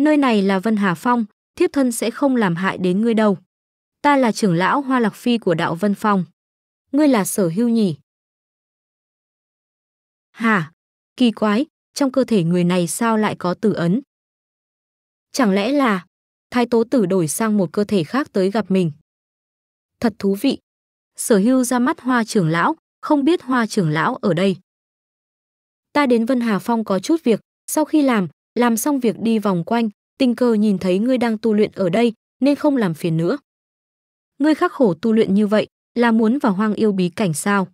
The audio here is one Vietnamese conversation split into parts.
nơi này là Vân Hà Phong, thiếp thân sẽ không làm hại đến ngươi đâu. Ta là trưởng lão Hoa Lạc Phi của đạo Vân Phong. Ngươi là sở hưu nhỉ? hà Kỳ quái, trong cơ thể người này sao lại có tử ấn? Chẳng lẽ là thái tố tử đổi sang một cơ thể khác tới gặp mình? Thật thú vị. Sở hưu ra mắt hoa trưởng lão, không biết hoa trưởng lão ở đây. Ta đến Vân Hà Phong có chút việc, sau khi làm, làm xong việc đi vòng quanh, tình cờ nhìn thấy ngươi đang tu luyện ở đây nên không làm phiền nữa. Ngươi khắc khổ tu luyện như vậy là muốn vào hoang yêu bí cảnh sao?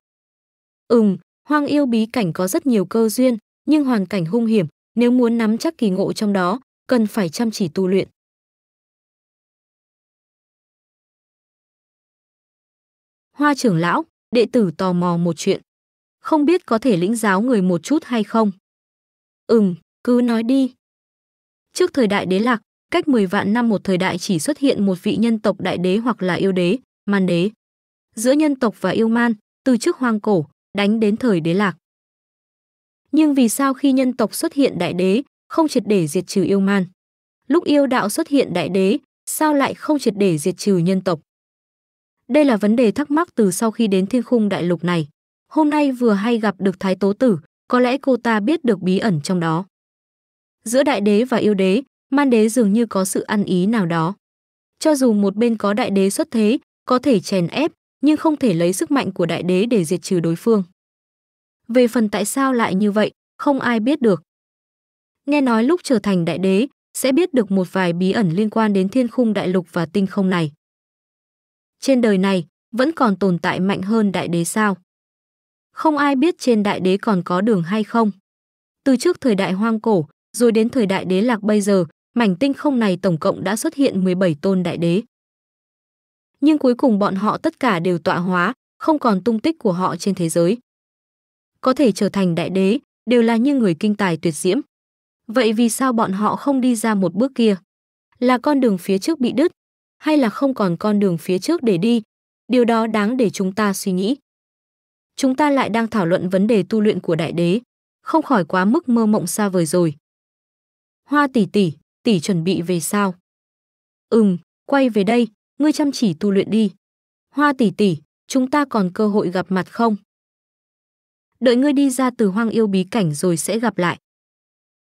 Ừm, hoang yêu bí cảnh có rất nhiều cơ duyên, nhưng hoàn cảnh hung hiểm, nếu muốn nắm chắc kỳ ngộ trong đó, cần phải chăm chỉ tu luyện. Hoa trưởng lão, đệ tử tò mò một chuyện. Không biết có thể lĩnh giáo người một chút hay không? Ừm, cứ nói đi. Trước thời đại đế lạc, cách 10 vạn năm một thời đại chỉ xuất hiện một vị nhân tộc đại đế hoặc là yêu đế, man đế. Giữa nhân tộc và yêu man, từ trước hoang cổ, đánh đến thời đế lạc. Nhưng vì sao khi nhân tộc xuất hiện đại đế, không triệt để diệt trừ yêu man? Lúc yêu đạo xuất hiện đại đế, sao lại không triệt để diệt trừ nhân tộc? Đây là vấn đề thắc mắc từ sau khi đến thiên khung đại lục này. Hôm nay vừa hay gặp được Thái Tố Tử, có lẽ cô ta biết được bí ẩn trong đó giữa đại đế và yêu đế, man đế dường như có sự ăn ý nào đó. Cho dù một bên có đại đế xuất thế, có thể chèn ép, nhưng không thể lấy sức mạnh của đại đế để diệt trừ đối phương. Về phần tại sao lại như vậy, không ai biết được. Nghe nói lúc trở thành đại đế, sẽ biết được một vài bí ẩn liên quan đến thiên khung đại lục và tinh không này. Trên đời này, vẫn còn tồn tại mạnh hơn đại đế sao? Không ai biết trên đại đế còn có đường hay không. Từ trước thời đại hoang cổ, rồi đến thời đại đế lạc bây giờ, mảnh tinh không này tổng cộng đã xuất hiện 17 tôn đại đế. Nhưng cuối cùng bọn họ tất cả đều tọa hóa, không còn tung tích của họ trên thế giới. Có thể trở thành đại đế, đều là như người kinh tài tuyệt diễm. Vậy vì sao bọn họ không đi ra một bước kia? Là con đường phía trước bị đứt, hay là không còn con đường phía trước để đi? Điều đó đáng để chúng ta suy nghĩ. Chúng ta lại đang thảo luận vấn đề tu luyện của đại đế, không khỏi quá mức mơ mộng xa vời rồi. Hoa tỷ tỷ, tỷ chuẩn bị về sao? Ừm, quay về đây, ngươi chăm chỉ tu luyện đi. Hoa tỷ tỷ, chúng ta còn cơ hội gặp mặt không? Đợi ngươi đi ra từ hoang yêu bí cảnh rồi sẽ gặp lại.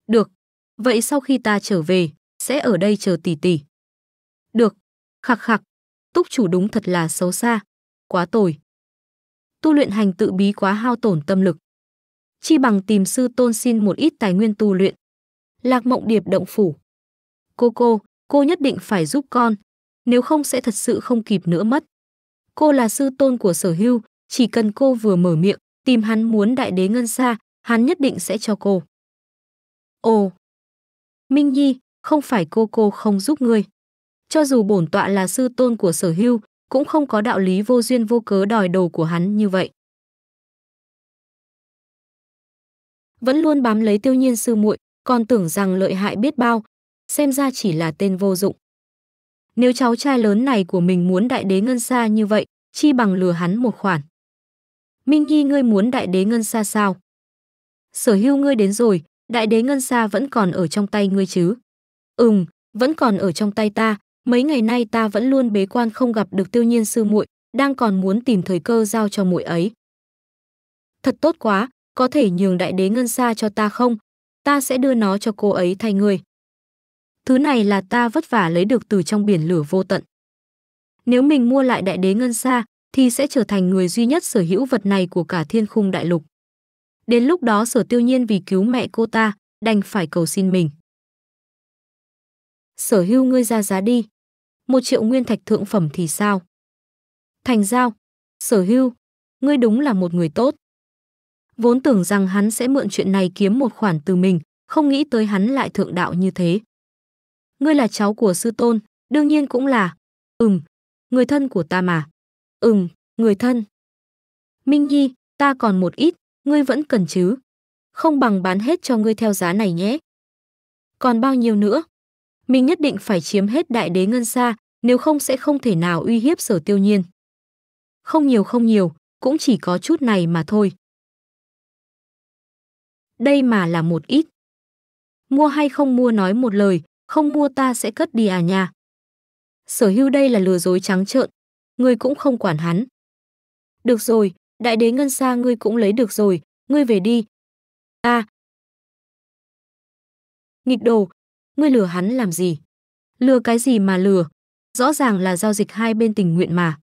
Được, vậy sau khi ta trở về, sẽ ở đây chờ tỷ tỷ. Được, khạc khạc, túc chủ đúng thật là xấu xa, quá tồi. Tu luyện hành tự bí quá hao tổn tâm lực. Chi bằng tìm sư tôn xin một ít tài nguyên tu luyện. Lạc Mộng Điệp động phủ. Cô cô, cô nhất định phải giúp con, nếu không sẽ thật sự không kịp nữa mất. Cô là sư tôn của sở hưu, chỉ cần cô vừa mở miệng, tìm hắn muốn đại đế ngân xa, hắn nhất định sẽ cho cô. Ồ, Minh Nhi, không phải cô cô không giúp ngươi. Cho dù bổn tọa là sư tôn của sở hưu, cũng không có đạo lý vô duyên vô cớ đòi đồ của hắn như vậy. Vẫn luôn bám lấy tiêu nhiên sư muội còn tưởng rằng lợi hại biết bao, xem ra chỉ là tên vô dụng. Nếu cháu trai lớn này của mình muốn đại đế ngân xa như vậy, chi bằng lừa hắn một khoản. Minh Nhi ngươi muốn đại đế ngân xa sao? Sở hưu ngươi đến rồi, đại đế ngân xa vẫn còn ở trong tay ngươi chứ? Ừm, vẫn còn ở trong tay ta, mấy ngày nay ta vẫn luôn bế quan không gặp được tiêu nhiên sư muội, đang còn muốn tìm thời cơ giao cho muội ấy. Thật tốt quá, có thể nhường đại đế ngân xa cho ta không? ta sẽ đưa nó cho cô ấy thay ngươi. Thứ này là ta vất vả lấy được từ trong biển lửa vô tận. Nếu mình mua lại đại đế ngân xa, thì sẽ trở thành người duy nhất sở hữu vật này của cả thiên khung đại lục. Đến lúc đó sở tiêu nhiên vì cứu mẹ cô ta, đành phải cầu xin mình. Sở hữu ngươi ra giá đi. Một triệu nguyên thạch thượng phẩm thì sao? Thành giao, sở hữu, ngươi đúng là một người tốt. Vốn tưởng rằng hắn sẽ mượn chuyện này kiếm một khoản từ mình, không nghĩ tới hắn lại thượng đạo như thế. Ngươi là cháu của sư tôn, đương nhiên cũng là. Ừm, người thân của ta mà. Ừm, người thân. Minh Nhi, ta còn một ít, ngươi vẫn cần chứ. Không bằng bán hết cho ngươi theo giá này nhé. Còn bao nhiêu nữa? Mình nhất định phải chiếm hết đại đế ngân xa, nếu không sẽ không thể nào uy hiếp sở tiêu nhiên. Không nhiều không nhiều, cũng chỉ có chút này mà thôi. Đây mà là một ít mua hay không mua nói một lời, không mua ta sẽ cất đi à nha. Sở hưu đây là lừa dối trắng trợn, ngươi cũng không quản hắn. Được rồi, đại đế ngân xa ngươi cũng lấy được rồi, ngươi về đi. a à. Nghịch đồ, ngươi lừa hắn làm gì? Lừa cái gì mà lừa? Rõ ràng là giao dịch hai bên tình nguyện mà.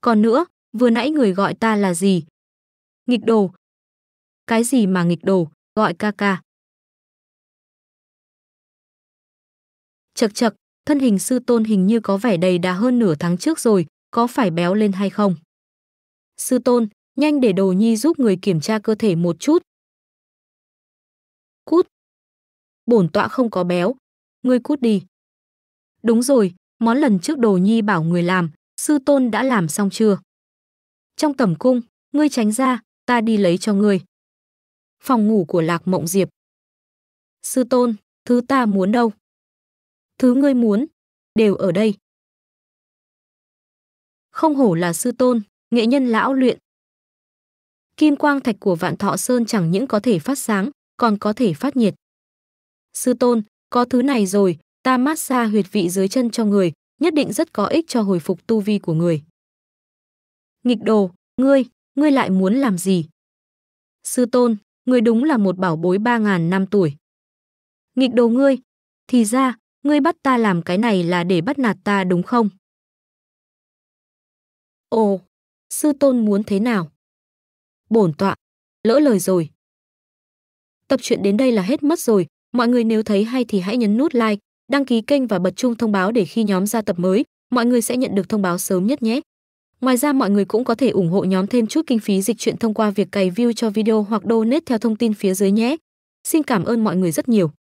Còn nữa, vừa nãy người gọi ta là gì? Nghịch đồ. Cái gì mà nghịch đồ, gọi ca ca. Chật chật, thân hình sư tôn hình như có vẻ đầy đà hơn nửa tháng trước rồi, có phải béo lên hay không? Sư tôn, nhanh để đồ nhi giúp người kiểm tra cơ thể một chút. Cút. Bổn tọa không có béo. Ngươi cút đi. Đúng rồi, món lần trước đồ nhi bảo người làm, sư tôn đã làm xong chưa? Trong tầm cung, ngươi tránh ra, ta đi lấy cho ngươi. Phòng ngủ của Lạc Mộng Diệp. Sư tôn, thứ ta muốn đâu? thứ ngươi muốn, đều ở đây. Không hổ là sư tôn, nghệ nhân lão luyện. Kim quang thạch của vạn thọ sơn chẳng những có thể phát sáng, còn có thể phát nhiệt. Sư tôn, có thứ này rồi, ta mát xa huyệt vị dưới chân cho người, nhất định rất có ích cho hồi phục tu vi của người. Nghịch đồ, ngươi, ngươi lại muốn làm gì? Sư tôn, ngươi đúng là một bảo bối ba ngàn năm tuổi. Nghịch đồ ngươi, thì ra, ngươi bắt ta làm cái này là để bắt nạt ta đúng không? Ồ, sư tôn muốn thế nào? Bổn tọa, lỡ lời rồi. Tập truyện đến đây là hết mất rồi, mọi người nếu thấy hay thì hãy nhấn nút like, đăng ký kênh và bật chuông thông báo để khi nhóm ra tập mới, mọi người sẽ nhận được thông báo sớm nhất nhé. Ngoài ra mọi người cũng có thể ủng hộ nhóm thêm chút kinh phí dịch truyện thông qua việc cày view cho video hoặc donate theo thông tin phía dưới nhé. Xin cảm ơn mọi người rất nhiều.